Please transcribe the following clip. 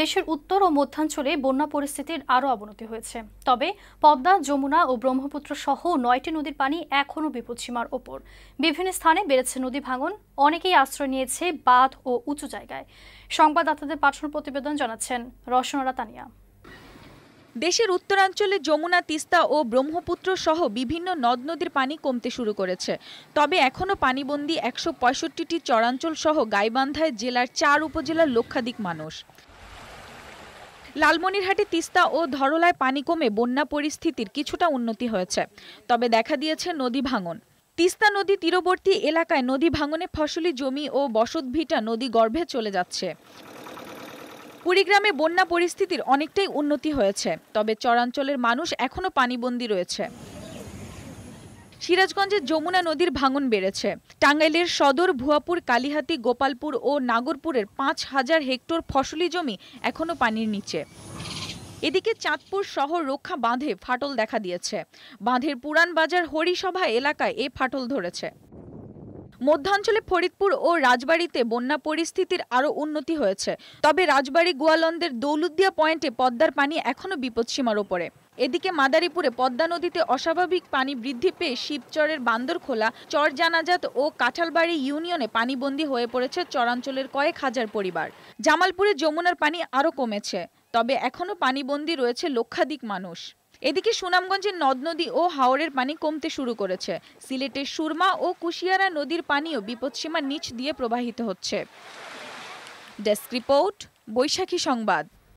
দেশের উত্তর ও মধ্যাঞ্চলে বন্যা পরিস্থিতির আরও অবনতি হয়েছে তবে পদ্মা যমুনা ও ব্রহ্মপুত্র সহ নয়টি নদীর পানি এখনও বিপদসীমার ওপর বিভিন্ন স্থানে বেড়েছে নদী ভাঙন অনেকেই আশ্রয় নিয়েছে বাঁধ ও উঁচু জায়গায় সংবাদদাতাদের পাঠানোর প্রতিবেদন জানাচ্ছেন রসনরা তানিয়া দেশের উত্তরাঞ্চলে যমুনা তিস্তা ও ব্রহ্মপুত্র সহ বিভিন্ন নদ নদীর পানি কমতে শুরু করেছে তবে এখনও পানিবন্দী একশো পঁয়ষট্টিটি চরাঞ্চল সহ গাইবান্ধায় জেলার চার উপজেলার লক্ষাধিক মানুষ লালমনিরহাটে তিস্তা ও ধরলায় পানি কমে বন্যা পরিস্থিতির কিছুটা উন্নতি হয়েছে তবে দেখা দিয়েছে নদী ভাঙন তিস্তা নদী তীরবর্তী এলাকায় নদী ভাঙনে ফসলি জমি ও বসতভিটা নদী গর্ভে চলে যাচ্ছে কুড়িগ্রামে বন্যা পরিস্থিতির অনেকটাই উন্নতি হয়েছে তবে চরাঞ্চলের মানুষ এখনও পানিবন্দী রয়েছে সিরাজগঞ্জে যমুনা নদীর ভাঙন বেড়েছে টাঙ্গাইলের সদর ভুয়াপুর কালিহাতি গোপালপুর ও নাগরপুরের পাঁচ হাজার হেক্টর ফসলি জমি এখনও পানির নিচে এদিকে চাঁদপুর শহর রক্ষা বাঁধে ফাটল দেখা দিয়েছে বাঁধের পুরান বাজার হরিসভা এলাকায় এ ফাটল ধরেছে মধ্যাঞ্চলে ফরিদপুর ও রাজবাড়িতে বন্যা পরিস্থিতির আরও উন্নতি হয়েছে তবে রাজবাড়ি গোয়ালন্দের দৌলুদ্দিয়া পয়েন্টে পদ্মার পানি এখনও বিপদসীমার ওপরে এদিকে মাদারীপুরে পদ্মা নদীতে অস্বাভাবিক পানি বৃদ্ধি পেয়ে শিবচরের বান্দরখোলা চর জানাজাত ও কাঁঠালবাড়ি ইউনিয়নে পানিবন্দী হয়ে পড়েছে চরাঞ্চলের কয়েক হাজার পরিবার জামালপুরে যমুনার পানি আরও কমেছে তবে এখনও পানিবন্দী রয়েছে লক্ষাধিক মানুষ এদিকে সুনামগঞ্জের নদ নদী ও হাওরের পানি কমতে শুরু করেছে সিলেটের সুরমা ও কুশিয়ারা নদীর পানিও বিপদসীমার নিচ দিয়ে প্রবাহিত হচ্ছে ডেস্ক রিপোর্ট বৈশাখী সংবাদ